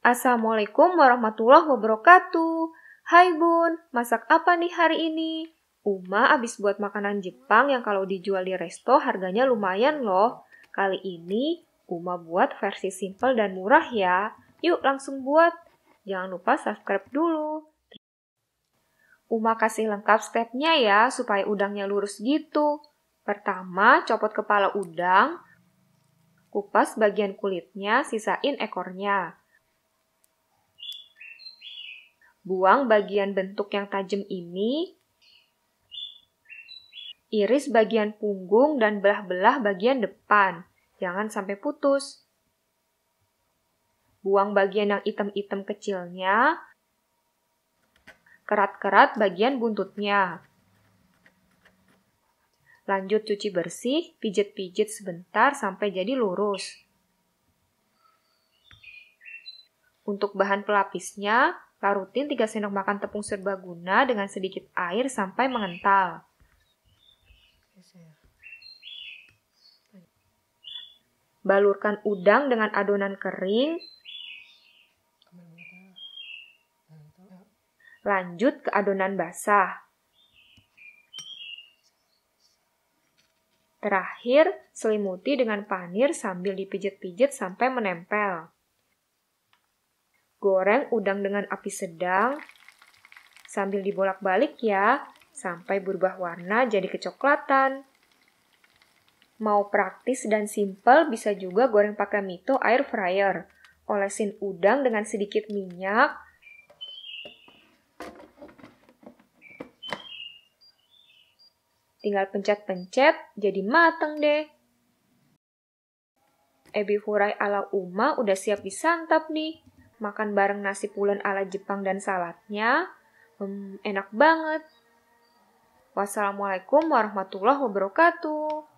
Assalamualaikum warahmatullahi wabarakatuh. Hai Bun, masak apa nih hari ini? Uma abis buat makanan Jepang yang kalau dijual di resto harganya lumayan loh. Kali ini Uma buat versi simple dan murah ya. Yuk langsung buat. Jangan lupa subscribe dulu. Uma kasih lengkap stepnya ya supaya udangnya lurus gitu. Pertama, copot kepala udang, kupas bagian kulitnya, sisain ekornya. Buang bagian bentuk yang tajam ini. Iris bagian punggung dan belah-belah bagian depan. Jangan sampai putus. Buang bagian yang item-item kecilnya. Kerat-kerat bagian buntutnya. Lanjut cuci bersih, pijit-pijit sebentar sampai jadi lurus. Untuk bahan pelapisnya, Larutin 3 sendok makan tepung serbaguna dengan sedikit air sampai mengental. Balurkan udang dengan adonan kering. Lanjut ke adonan basah. Terakhir, selimuti dengan panir sambil dipijit-pijit sampai menempel. Goreng udang dengan api sedang sambil dibolak-balik ya, sampai berubah warna jadi kecoklatan. Mau praktis dan simple bisa juga goreng pakai mito air fryer. Olesin udang dengan sedikit minyak, Tinggal pencet-pencet, jadi mateng deh. Ebi furai ala Uma udah siap disantap nih makan bareng nasi pulen ala Jepang dan saladnya. Hmm, enak banget. Wassalamualaikum warahmatullahi wabarakatuh.